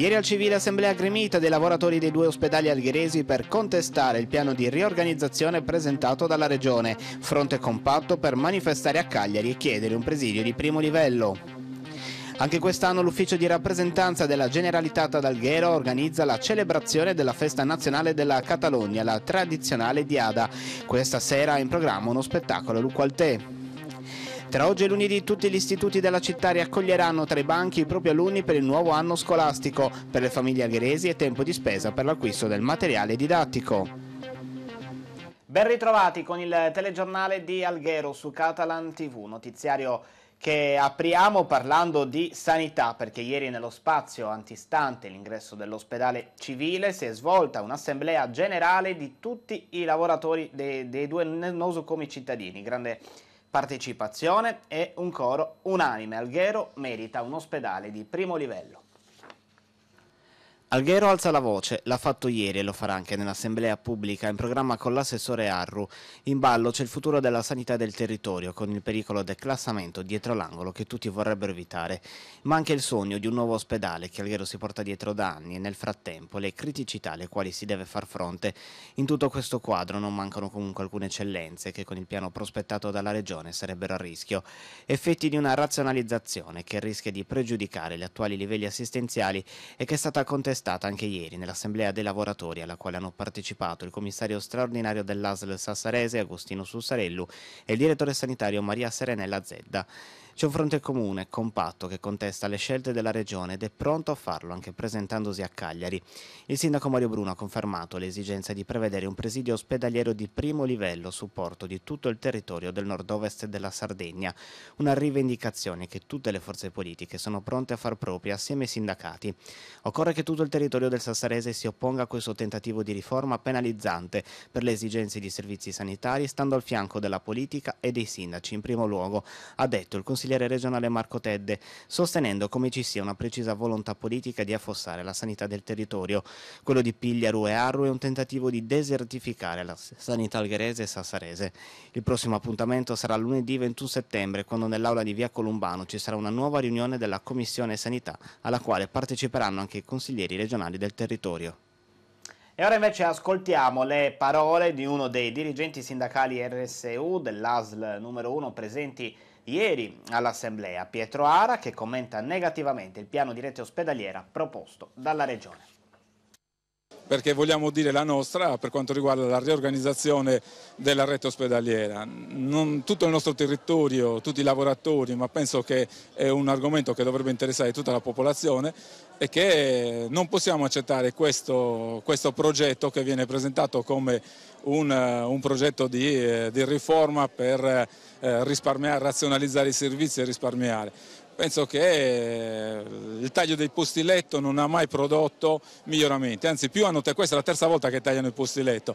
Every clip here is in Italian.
Ieri al civile assemblea gremita dei lavoratori dei due ospedali alghiresi per contestare il piano di riorganizzazione presentato dalla Regione, fronte compatto per manifestare a Cagliari e chiedere un presidio di primo livello. Anche quest'anno l'ufficio di rappresentanza della Generalitat ad Alghero organizza la celebrazione della festa nazionale della Catalogna, la tradizionale diada. Questa sera è in programma uno spettacolo Luqualtè. Tra oggi e lunedì tutti gli istituti della città riaccoglieranno tra i banchi i propri alunni per il nuovo anno scolastico. Per le famiglie algheresi è tempo di spesa per l'acquisto del materiale didattico. Ben ritrovati con il telegiornale di Alghero su Catalan TV, notiziario che apriamo parlando di sanità perché ieri nello spazio antistante l'ingresso dell'ospedale civile si è svolta un'assemblea generale di tutti i lavoratori dei, dei due nosocomi cittadini. Grande partecipazione e un coro unanime. Alghero merita un ospedale di primo livello. Alghero alza la voce, l'ha fatto ieri e lo farà anche nell'assemblea pubblica in programma con l'assessore Arru. In ballo c'è il futuro della sanità del territorio con il pericolo del classamento dietro l'angolo che tutti vorrebbero evitare, ma anche il sogno di un nuovo ospedale che Alghero si porta dietro da anni e nel frattempo le criticità alle quali si deve far fronte. In tutto questo quadro non mancano comunque alcune eccellenze che con il piano prospettato dalla regione sarebbero a rischio, effetti di una razionalizzazione che rischia di pregiudicare gli attuali livelli assistenziali e che è stata contestata stata anche ieri nell'Assemblea dei lavoratori alla quale hanno partecipato il commissario straordinario dell'ASL Sassarese Agostino Sussarellu e il direttore sanitario Maria Serenella Zedda. C'è un fronte comune, compatto, che contesta le scelte della regione ed è pronto a farlo anche presentandosi a Cagliari. Il sindaco Mario Bruno ha confermato l'esigenza di prevedere un presidio ospedaliero di primo livello a supporto di tutto il territorio del nord-ovest della Sardegna, una rivendicazione che tutte le forze politiche sono pronte a far propria assieme ai sindacati. Occorre che tutto il territorio del Sassarese si opponga a questo tentativo di riforma penalizzante per le esigenze di servizi sanitari, stando al fianco della politica e dei sindaci in primo luogo, ha detto il consigliere consigliere regionale Marco Tedde, sostenendo come ci sia una precisa volontà politica di affossare la sanità del territorio. Quello di Pigliaru e Arru è un tentativo di desertificare la sanità algherese e sassarese. Il prossimo appuntamento sarà lunedì 21 settembre, quando nell'aula di Via Columbano ci sarà una nuova riunione della Commissione Sanità, alla quale parteciperanno anche i consiglieri regionali del territorio. E ora invece ascoltiamo le parole di uno dei dirigenti sindacali RSU dell'ASL numero 1 presenti Ieri all'Assemblea Pietro Ara che commenta negativamente il piano di rete ospedaliera proposto dalla Regione perché vogliamo dire la nostra per quanto riguarda la riorganizzazione della rete ospedaliera. Non, tutto il nostro territorio, tutti i lavoratori, ma penso che è un argomento che dovrebbe interessare tutta la popolazione e che non possiamo accettare questo, questo progetto che viene presentato come un, un progetto di, eh, di, riforma per eh, risparmiare, razionalizzare i servizi e risparmiare penso che eh, il taglio dei posti letto non ha mai prodotto miglioramenti, anzi più hanno, questa è la terza volta che tagliano i posti letto,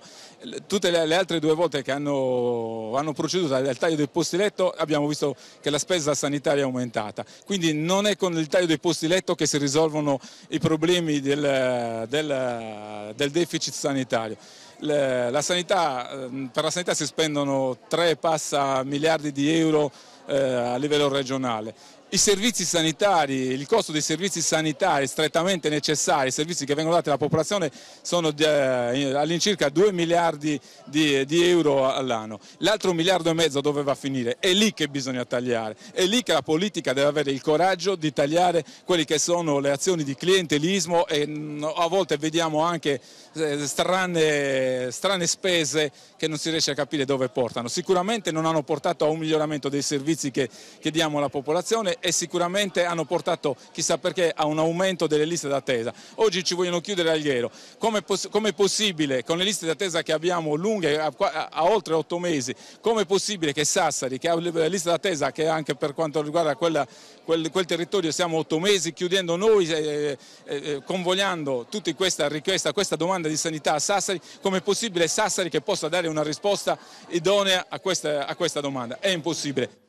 tutte le, altre due volte che hanno, hanno proceduto al taglio dei posti letto abbiamo visto che la spesa sanitaria è aumentata, quindi non è con il taglio dei posti letto che si risolvono i problemi del, del, del deficit sanitario. La sanità, ehm, per la sanità si spendono 3 passa miliardi di euro eh, a livello regionale i servizi sanitari, il costo dei servizi sanitari strettamente necessari, i servizi che vengono dati alla popolazione sono eh, all'incirca 2 miliardi di, di euro all'anno. L'altro miliardo e mezzo doveva finire? È lì che bisogna tagliare, è lì che la politica deve avere il coraggio di tagliare quelle che sono le azioni di clientelismo e mm, a volte vediamo anche eh, strane, strane spese che non si riesce a capire dove portano. Sicuramente non hanno portato a un miglioramento dei servizi che, che diamo alla popolazione e sicuramente hanno portato chissà perché a un aumento delle liste d'attesa. Oggi ci vogliono chiudere all'iero. Come, come è possibile con le liste d'attesa che abbiamo lunghe a, a, oltre otto mesi, come è possibile che Sassari, che ha la lista d'attesa che anche per quanto riguarda quella, quel, quel, territorio siamo otto mesi, chiudendo noi, eh, eh, eh convogliando tutta questa richiesta, questa domanda di sanità a Sassari, come è possibile Sassari che possa dare una risposta idonea a questa, a questa domanda? È impossibile.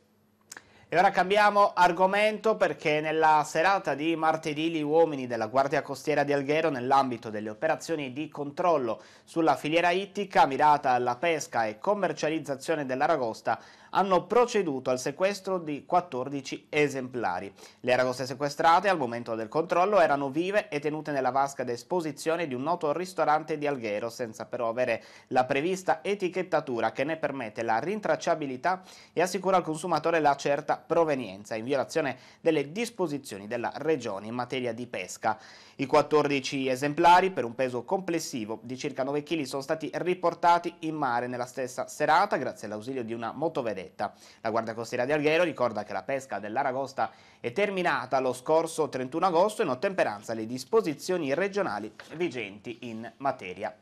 E ora cambiamo argomento perché nella serata di martedì gli uomini della Guardia Costiera di Alghero nell'ambito delle operazioni di controllo sulla filiera ittica mirata alla pesca e commercializzazione dell'aragosta hanno proceduto al sequestro di 14 esemplari. Le aragoste sequestrate al momento del controllo erano vive e tenute nella vasca d'esposizione di un noto ristorante di Alghero, senza però avere la prevista etichettatura che ne permette la rintracciabilità e assicura al consumatore la certa provenienza, in violazione delle disposizioni della Regione in materia di pesca. I 14 esemplari per un peso complessivo di circa 9 kg sono stati riportati in mare nella stessa serata grazie all'ausilio di una motovedetta. La Guardia Costiera di Alghero ricorda che la pesca dell'Aragosta è terminata lo scorso 31 agosto in ottemperanza alle disposizioni regionali vigenti in materia.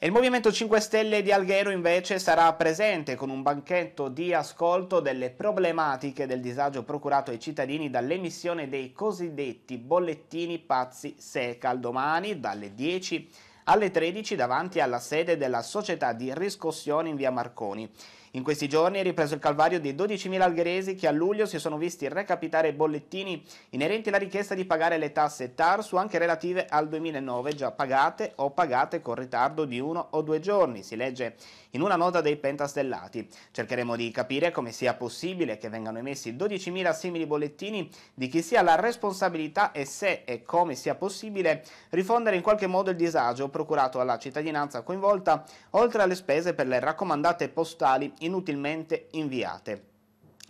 Il Movimento 5 Stelle di Alghero invece sarà presente con un banchetto di ascolto delle problematiche del disagio procurato ai cittadini dall'emissione dei cosiddetti bollettini pazzi SECAL domani dalle 10 alle 13 davanti alla sede della società di riscossione in via Marconi. In questi giorni è ripreso il calvario dei 12.000 algheresi che a luglio si sono visti recapitare bollettini inerenti alla richiesta di pagare le tasse TARSU anche relative al 2009 già pagate o pagate con ritardo di uno o due giorni, si legge in una nota dei pentastellati. Cercheremo di capire come sia possibile che vengano emessi 12.000 simili bollettini, di chi sia la responsabilità e se e come sia possibile rifondere in qualche modo il disagio procurato alla cittadinanza coinvolta, oltre alle spese per le raccomandate postali inutilmente inviate.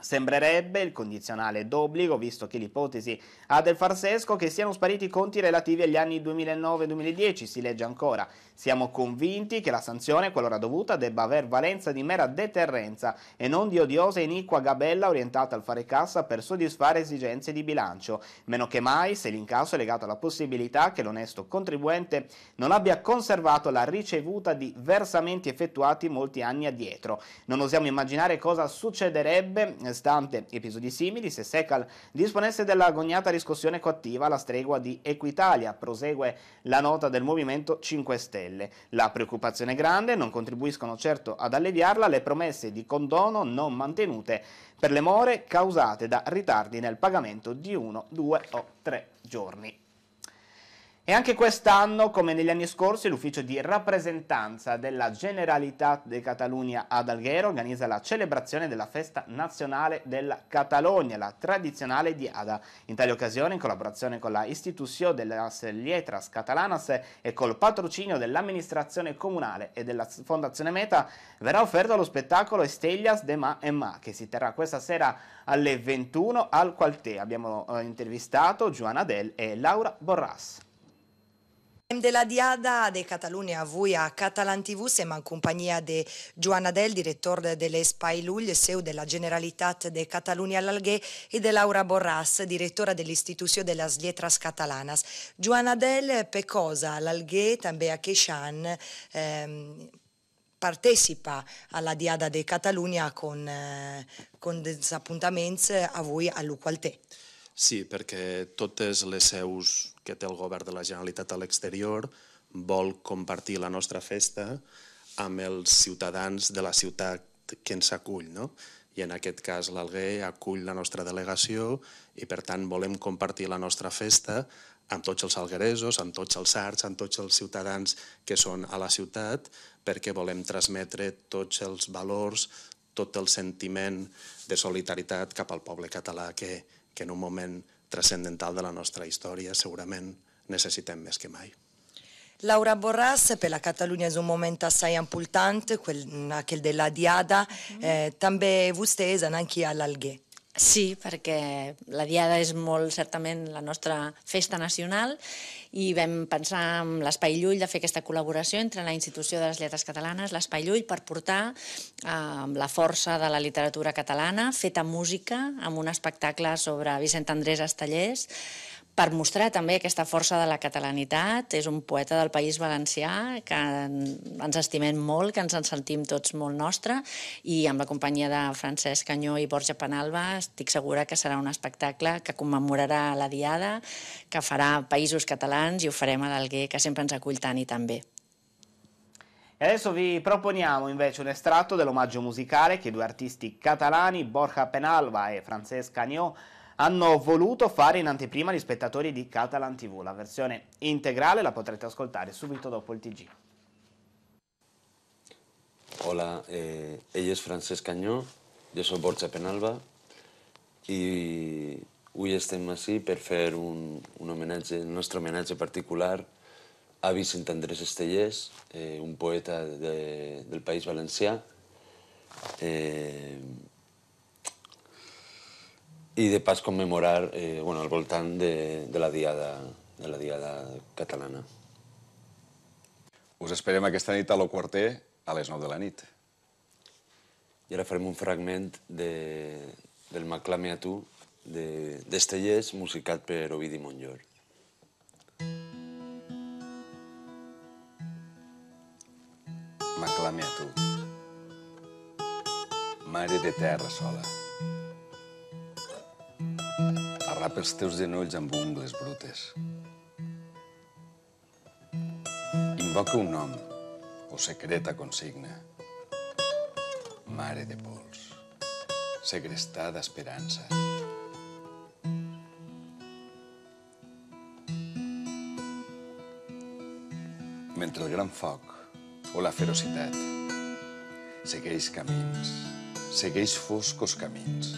Sembrerebbe il condizionale d'obbligo, visto che l'ipotesi ha del farsesco che siano spariti i conti relativi agli anni 2009-2010, si legge ancora. Siamo convinti che la sanzione, qualora dovuta, debba aver valenza di mera deterrenza e non di odiosa e iniqua gabella orientata al fare cassa per soddisfare esigenze di bilancio. Meno che mai se l'incasso è legato alla possibilità che l'onesto contribuente non abbia conservato la ricevuta di versamenti effettuati molti anni addietro. Non osiamo immaginare cosa succederebbe eh, Stante episodi simili, se Secal disponesse dell'agognata riscossione coattiva alla stregua di Equitalia, prosegue la nota del Movimento 5 Stelle. La preoccupazione grande non contribuiscono certo ad alleviarla le promesse di condono non mantenute per le more causate da ritardi nel pagamento di uno, due o tre giorni. E anche quest'anno, come negli anni scorsi, l'ufficio di rappresentanza della Generalitat de Catalunya ad Alghero organizza la celebrazione della festa nazionale della Catalogna, la tradizionale diada. In tale occasione, in collaborazione con la istituzione delle Lietras Catalanas e col patrocinio dell'amministrazione comunale e della Fondazione Meta, verrà offerto lo spettacolo Estellas de Ma e Ma, che si terrà questa sera alle 21 al Qualtè. Abbiamo eh, intervistato Giovanna Del e Laura Borras. De la Diada de Catalunya avui a Catalan TV siamo in compagnia di de Giovanna Del, direttore dell'Espai Luglio, CEO della Generalitat de Catalunya all'Alguer e di Laura Borras, direttora dell'Istituzio de las Letras Catalanes. Giovanna Adel, per cosa l'Alguer, també a Queixan, ehm, partecipa alla Diada de Catalunya con, eh, con appuntamenti eh, a voi a Luqualtè. Sì, perché tutte le seus que té el govern de la Generalitat a l'exterior vol compartir la nostra festa amb els ciutadans de la ciutat que ens acull. No? I en aquest cas l'Alguer acull la nostra delegació i per tant volem compartir la nostra festa amb tots els algueresos, amb tots els arts, amb tots els ciutadans que són a la ciutat, perquè volem transmetre tots els valors, tot el sentiment de solidaritat cap al poble català que, que en un moment transcendental de la nostra història, segurament necessitem més que mai. Laura Borràs, eh, per la Catalunya és un moment assai important, quel, quel della diada, mm. eh, també vostè és anche all'Alguer. Sí, perquè la Diada és molt certament la nostra festa nacional i vam pensar amb l'Espai Llull de fer aquesta col·laboració entre la Institució de les Lletres Catalanes, l'Espai Llull, per portar eh, la força de la literatura catalana feta música amb un espectacle sobre Vicent Andrés Estallers, per mostrar també aquesta força de la catalanitat. És un poeta del País Valencià que ens estimem molt, que ens en sentim tots molt nostre i amb la companyia de Francesc Canyó i Borja Penalba estic segura que serà un espectacle que commemorarà la Diada, que farà països catalans i ho farem a l'Alguer, que sempre ens acull tant i tan bé. E adesso vi proponiamo invece un estratto dell'omaggio musicale che i due artisti catalani, Borja Penalva e Francesc Cagnò, hanno voluto fare in anteprima gli spettatori di Catalan TV. La versione integrale la potrete ascoltare subito dopo il TG. Hola, eh, ella es Francesc Cañó, jo soc Borja Penalba i avui estem així per fer un, un homenatge, un nostre particular a Vicente Andrés Estellers, eh, un poeta de, del País Valencià. Eh, i de pas commemorar eh, bueno, al voltant de, de, la diada, de la Diada Catalana. Us esperem aquesta nit a quarter a les 9 de la nit. I ara farem un fragment de, del Maclame a tu, d'Estellers, de, musicat per Ovidi Montllor. Maclame a tu. Mare de terra sola agarrar pels teus genolls amb ungles brutes. Invoca un nom o secreta consigna. Mare de pols, segrestada esperança. Mentre el gran foc o la ferocitat segueix camins, segueix foscos camins,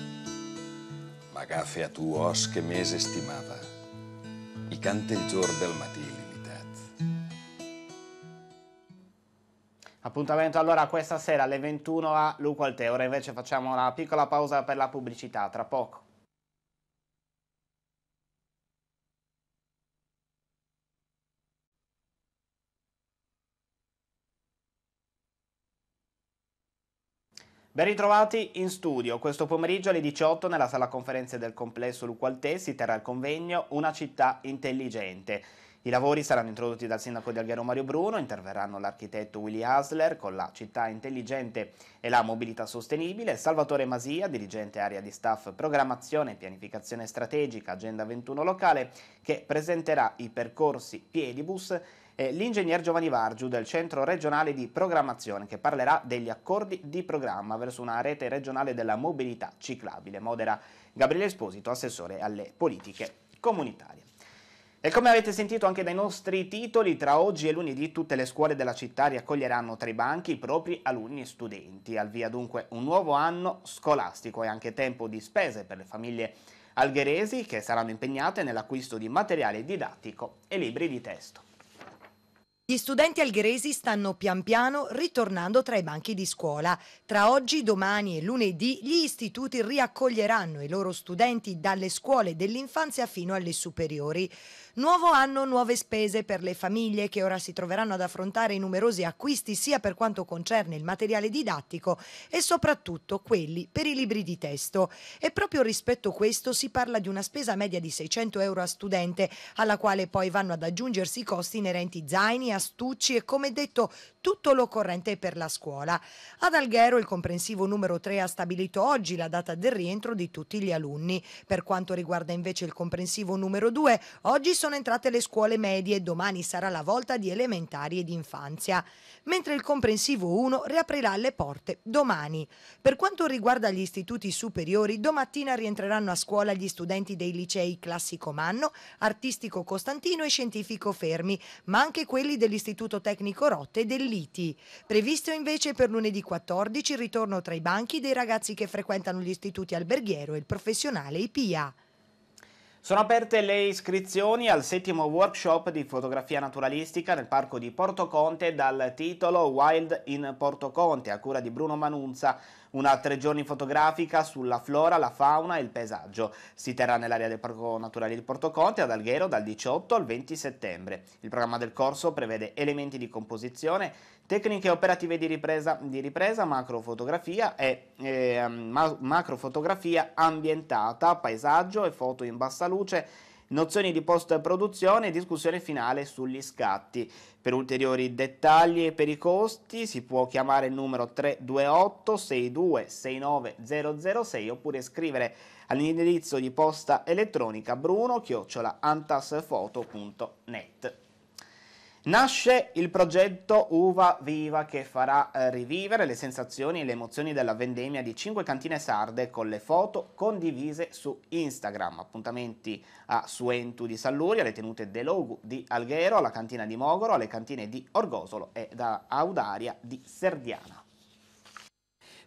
agafe a tu os que més estimava i canta el giorn del matí limitat. Appuntamento allora questa sera alle 21 a Luco Alte. Ora invece facciamo una piccola pausa per la pubblicità. Tra poco. Ben ritrovati in studio. Questo pomeriggio alle 18 nella sala conferenze del complesso Luqualtè si terrà il convegno Una città intelligente. I lavori saranno introdotti dal sindaco di Alghero Mario Bruno, interverranno l'architetto Willy Hasler con la città intelligente e la mobilità sostenibile, Salvatore Masia, dirigente area di staff programmazione e pianificazione strategica Agenda 21 locale, che presenterà i percorsi Piedibus eh, l'ingegner Giovanni Vargiu del Centro regionale di programmazione che parlerà degli accordi di programma verso una rete regionale della mobilità ciclabile. Modera Gabriele Esposito, assessore alle politiche comunitarie. E come avete sentito anche dai nostri titoli, tra oggi e lunedì tutte le scuole della città riaccoglieranno tra i banchi i propri alunni e studenti. Al via dunque un nuovo anno scolastico e anche tempo di spese per le famiglie algheresi che saranno impegnate nell'acquisto di materiale didattico e libri di testo. Gli studenti algheresi stanno pian piano ritornando tra i banchi di scuola. Tra oggi, domani e lunedì gli istituti riaccoglieranno i loro studenti dalle scuole dell'infanzia fino alle superiori. Nuovo anno, nuove spese per le famiglie che ora si troveranno ad affrontare i numerosi acquisti sia per quanto concerne il materiale didattico e soprattutto quelli per i libri di testo. E proprio rispetto a questo si parla di una spesa media di 600 euro a studente, alla quale poi vanno ad aggiungersi i costi inerenti zaini, astucci e come detto tutto l'occorrente per la scuola. Ad Alghero il comprensivo numero 3 ha stabilito oggi la data del rientro di tutti gli alunni. Per quanto riguarda invece il comprensivo numero 2, oggi sono sono entrate le scuole medie, domani sarà la volta di elementari ed infanzia, mentre il comprensivo 1 riaprirà le porte domani. Per quanto riguarda gli istituti superiori, domattina rientreranno a scuola gli studenti dei licei Classico Manno, Artistico Costantino e Scientifico Fermi, ma anche quelli dell'Istituto Tecnico Rotte e dell'ITI. Previsto invece per lunedì 14 il ritorno tra i banchi dei ragazzi che frequentano gli istituti alberghiero e il professionale IPA. Sono aperte le iscrizioni al settimo workshop di fotografia naturalistica nel parco di Porto Conte dal titolo Wild in Porto Conte a cura di Bruno Manunza una tre giorni fotografica sulla flora, la fauna e il paesaggio. Si terrà nell'area del Parco Naturale di Porto Portoconte ad Alghero dal 18 al 20 settembre. Il programma del corso prevede elementi di composizione, tecniche operative di ripresa, di ripresa macrofotografia e eh, ma macrofotografia ambientata, paesaggio e foto in bassa luce nozioni di post-produzione e discussione finale sugli scatti. Per ulteriori dettagli e per i costi si può chiamare il numero 328 6269 006 oppure scrivere all'indirizzo di posta elettronica bruno-antasfoto.net. Nasce il progetto Uva Viva che farà eh, rivivere le sensazioni e le emozioni della vendemmia di 5 cantine sarde con le foto condivise su Instagram. Appuntamenti a Suentu di Salluri, alle tenute De Logu di Alghero, alla cantina di Mogoro, alle cantine di Orgosolo e da Audaria di Serdiana.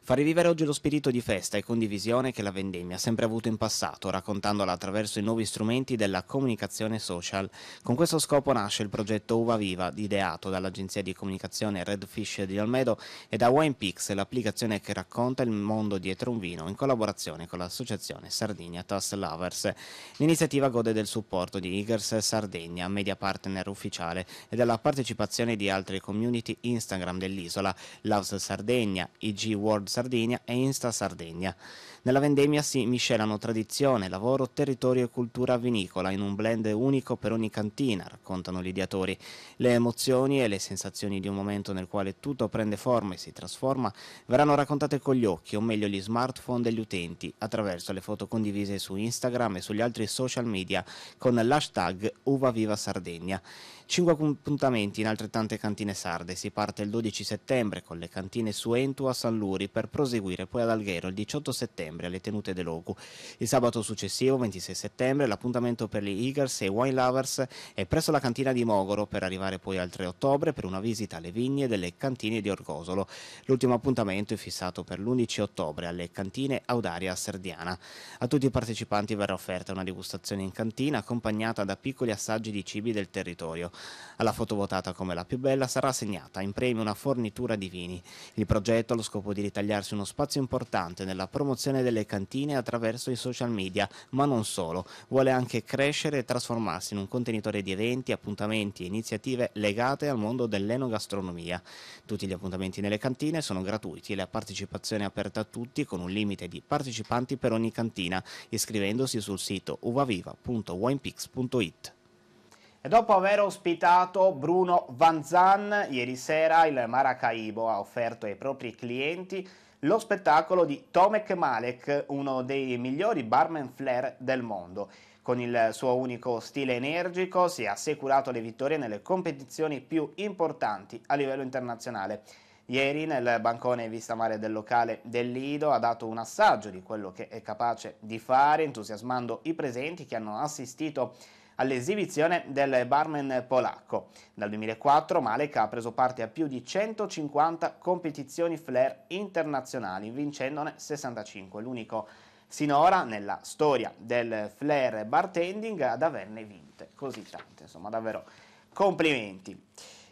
Far rivivere oggi lo spirito di festa e condivisione che la vendemmia ha sempre avuto in passato, raccontandola attraverso i nuovi strumenti della comunicazione social. Con questo scopo nasce il progetto Uva Viva, ideato dall'agenzia di comunicazione Redfish di Almedo e da WinePix, l'applicazione che racconta il mondo dietro un vino, in collaborazione con l'associazione Sardinia Toss Lovers. L'iniziativa gode del supporto di Igers Sardegna, media partner ufficiale, e della partecipazione di altre community Instagram dell'isola, Loves Sardegna, IG World Sardegna e Insta Sardegna. Nella vendemmia si miscelano tradizione, lavoro, territorio e cultura vinicola in un blend unico per ogni cantina, raccontano gli ideatori. Le emozioni e le sensazioni di un momento nel quale tutto prende forma e si trasforma verranno raccontate con gli occhi, o meglio gli smartphone degli utenti, attraverso le foto condivise su Instagram e sugli altri social media con l'hashtag Uva Viva Sardegna. Cinque appuntamenti in altrettante cantine sarde. Si parte il 12 settembre con le cantine Suentu a San Luri per proseguire poi ad Alghero il 18 settembre alle tenute dell'Ogu. Il sabato successivo, 26 settembre, l'appuntamento per gli Eagles e Wine Lovers è presso la cantina di Mogoro per arrivare poi al 3 ottobre per una visita alle vigne delle cantine di Orgosolo. L'ultimo appuntamento è fissato per l'11 ottobre alle cantine Audaria a Serdiana. A tutti i partecipanti verrà offerta una degustazione in cantina accompagnata da piccoli assaggi di cibi del territorio. Alla foto votata come la più bella sarà assegnata in premio una fornitura di vini. Il progetto ha lo scopo di ritagliarsi uno spazio importante nella promozione delle cantine attraverso i social media, ma non solo. Vuole anche crescere e trasformarsi in un contenitore di eventi, appuntamenti e iniziative legate al mondo dell'enogastronomia. Tutti gli appuntamenti nelle cantine sono gratuiti e la partecipazione è aperta a tutti con un limite di partecipanti per ogni cantina, iscrivendosi sul sito uvaviva.winepix.it. Dopo aver ospitato Bruno Van Zan, ieri sera il Maracaibo ha offerto ai propri clienti lo spettacolo di Tomek Malek, uno dei migliori barman flair del mondo. Con il suo unico stile energico si è assicurato le vittorie nelle competizioni più importanti a livello internazionale. Ieri nel bancone vista mare del locale del Lido ha dato un assaggio di quello che è capace di fare, entusiasmando i presenti che hanno assistito all'esibizione del barman polacco. Dal 2004 Malek ha preso parte a più di 150 competizioni flair internazionali, vincendone 65, l'unico sinora nella storia del flair bartending ad averne vinte così tante, insomma davvero complimenti.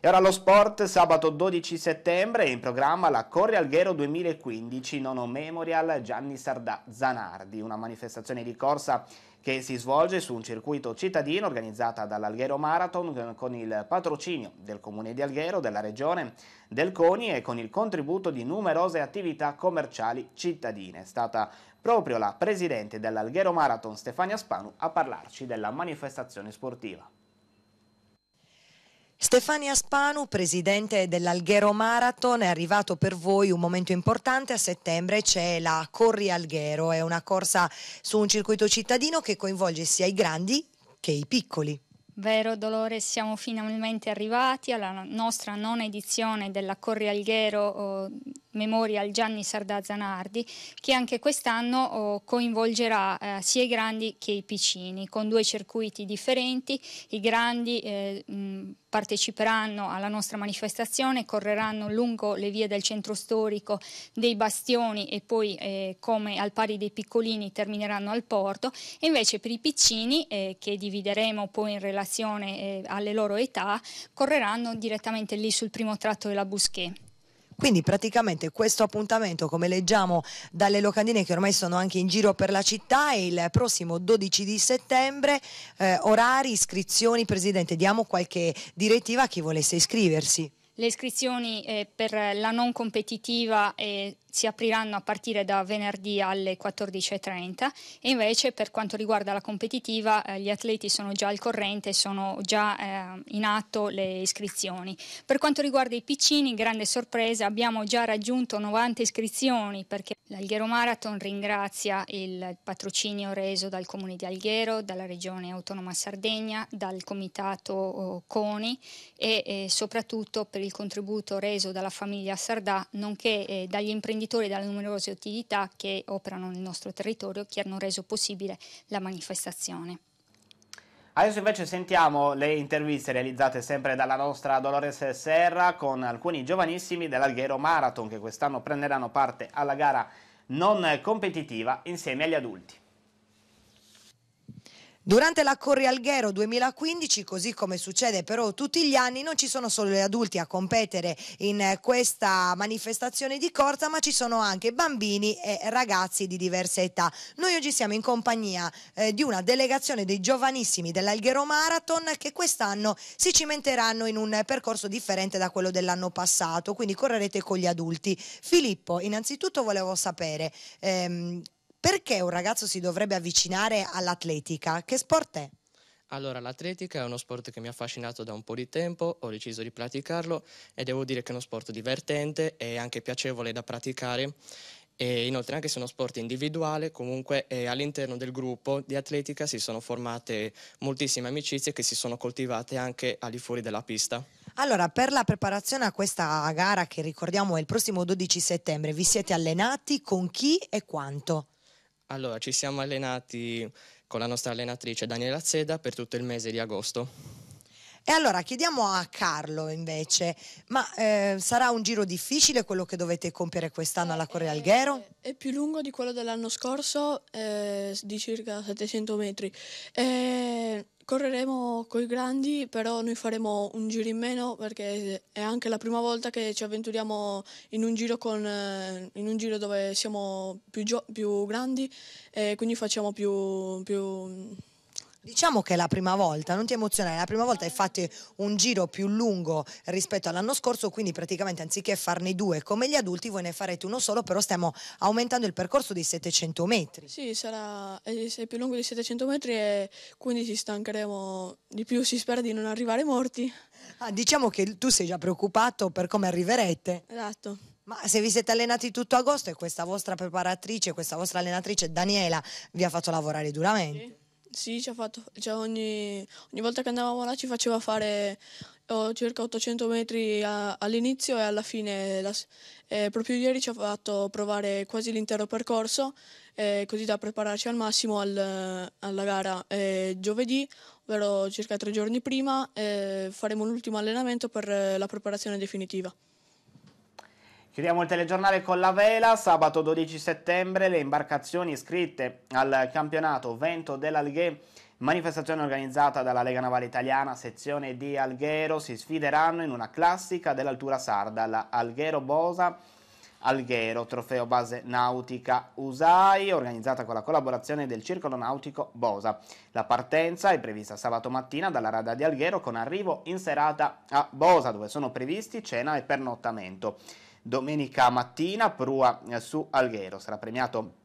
E ora lo sport, sabato 12 settembre, in programma la Corre Alghero 2015, nono memorial Gianni Sarda Zanardi, una manifestazione di corsa che si svolge su un circuito cittadino organizzata dall'Alghero Marathon con il patrocinio del Comune di Alghero, della Regione, del CONI e con il contributo di numerose attività commerciali cittadine. È stata proprio la presidente dell'Alghero Marathon Stefania Spanu a parlarci della manifestazione sportiva. Stefania Spanu, presidente dell'Alghero Marathon, è arrivato per voi un momento importante. A settembre c'è la Corri Alghero, è una corsa su un circuito cittadino che coinvolge sia i grandi che i piccoli. Vero dolore, siamo finalmente arrivati alla nostra nona edizione della Corri Alghero oh, Memorial Gianni Sardazza Nardi, che anche quest'anno oh, coinvolgerà eh, sia i grandi che i piccini, con due circuiti differenti. I grandi eh, mh, parteciperanno alla nostra manifestazione, correranno lungo le vie del centro storico dei bastioni e poi eh, come al pari dei piccolini termineranno al porto e invece per i piccini eh, che divideremo poi in relazione eh, alle loro età correranno direttamente lì sul primo tratto della Busquet. Quindi praticamente questo appuntamento, come leggiamo dalle locandine che ormai sono anche in giro per la città, è il prossimo 12 di settembre, eh, orari, iscrizioni, Presidente, diamo qualche direttiva a chi volesse iscriversi. Le iscrizioni eh, per la non competitiva eh, si apriranno a partire da venerdì alle 14.30 e invece per quanto riguarda la competitiva eh, gli atleti sono già al corrente, sono già eh, in atto le iscrizioni. Per quanto riguarda i piccini, grande sorpresa, abbiamo già raggiunto 90 iscrizioni perché l'Alghero Marathon ringrazia il patrocinio reso dal Comune di Alghero, dalla Regione Autonoma Sardegna, dal Comitato eh, CONI e eh, soprattutto per il contributo reso dalla famiglia Sardà, nonché eh, dagli imprenditori imprenditori dalle numerose attività che operano nel nostro territorio che hanno reso possibile la manifestazione. Adesso invece sentiamo le interviste realizzate sempre dalla nostra Dolores Serra con alcuni giovanissimi dell'Alghero Marathon che quest'anno prenderanno parte alla gara non competitiva insieme agli adulti. Durante la Corri Alghero 2015, così come succede però tutti gli anni, non ci sono solo gli adulti a competere in eh, questa manifestazione di corsa, ma ci sono anche bambini e ragazzi di diverse età. Noi oggi siamo in compagnia eh, di una delegazione dei giovanissimi dell'Alghero Marathon che quest'anno si cimenteranno in un percorso differente da quello dell'anno passato, quindi correrete con gli adulti. Filippo, innanzitutto volevo sapere... Ehm, perché un ragazzo si dovrebbe avvicinare all'atletica? Che sport è? Allora, l'atletica è uno sport che mi ha affascinato da un po' di tempo, ho deciso di praticarlo e devo dire che è uno sport divertente e anche piacevole da praticare. E inoltre, anche se è uno sport individuale, comunque eh, all'interno del gruppo di atletica si sono formate moltissime amicizie che si sono coltivate anche al di fuori della pista. Allora, per la preparazione a questa gara che ricordiamo è il prossimo 12 settembre, vi siete allenati con chi e quanto? Allora, ci siamo allenati con la nostra allenatrice Daniela Zeda per tutto il mese di agosto. E allora chiediamo a Carlo invece, ma eh, sarà un giro difficile quello che dovete compiere quest'anno alla Correa Alghero? È, eh, è più lungo di quello dell'anno scorso, eh, di circa 700 metri. Eh, correremo coi grandi, però noi faremo un giro in meno perché è anche la prima volta che ci avventuriamo in un giro, con, eh, in un giro dove siamo più, più grandi e quindi facciamo più, più Diciamo che è la prima volta, non ti emozionare, la prima volta hai fatto un giro più lungo rispetto all'anno scorso, quindi praticamente anziché farne due come gli adulti, voi ne farete uno solo, però stiamo aumentando il percorso di 700 metri. Sì, sarà eh, è più lungo di 700 metri e quindi ci stancheremo di più, si spera di non arrivare morti. Ah, diciamo che tu sei già preoccupato per come arriverete. Esatto. Ma se vi siete allenati tutto agosto e questa vostra preparatrice, questa vostra allenatrice Daniela vi ha fatto lavorare duramente. Sì. Sì, ci ha fatto, cioè ogni, ogni, volta che andavamo là ci faceva fare oh, circa 800 metri a, all'inizio e alla fine, la, eh, proprio ieri ci ha fatto provare quasi l'intero percorso, eh, così da prepararci al massimo al, alla gara eh, giovedì, ovvero circa tre giorni prima, faremo l'ultimo allenamento per la preparazione definitiva. Chiudiamo il telegiornale con la vela, sabato 12 settembre le imbarcazioni iscritte al campionato Vento dell'Alghè, manifestazione organizzata dalla Lega Navale Italiana, sezione di Alghero, si sfideranno in una classica dell'altura sarda, la Alghero Bosa Alghero, trofeo base nautica USAI, organizzata con la collaborazione del Circolo Nautico Bosa. La partenza è prevista sabato mattina dalla rada di Alghero con arrivo in serata a Bosa, dove sono previsti cena e pernottamento domenica mattina, Prua eh, su Alghero. Sarà premiato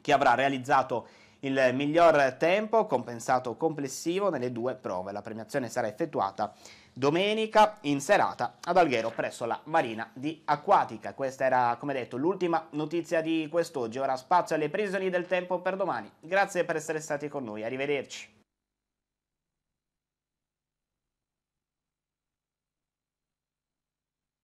chi avrà realizzato il miglior tempo compensato complessivo nelle due prove. La premiazione sarà effettuata domenica in serata ad Alghero presso la Marina di Acquatica. Questa era, come detto, l'ultima notizia di quest'oggi. Ora spazio alle previsioni del tempo per domani. Grazie per essere stati con noi. Arrivederci.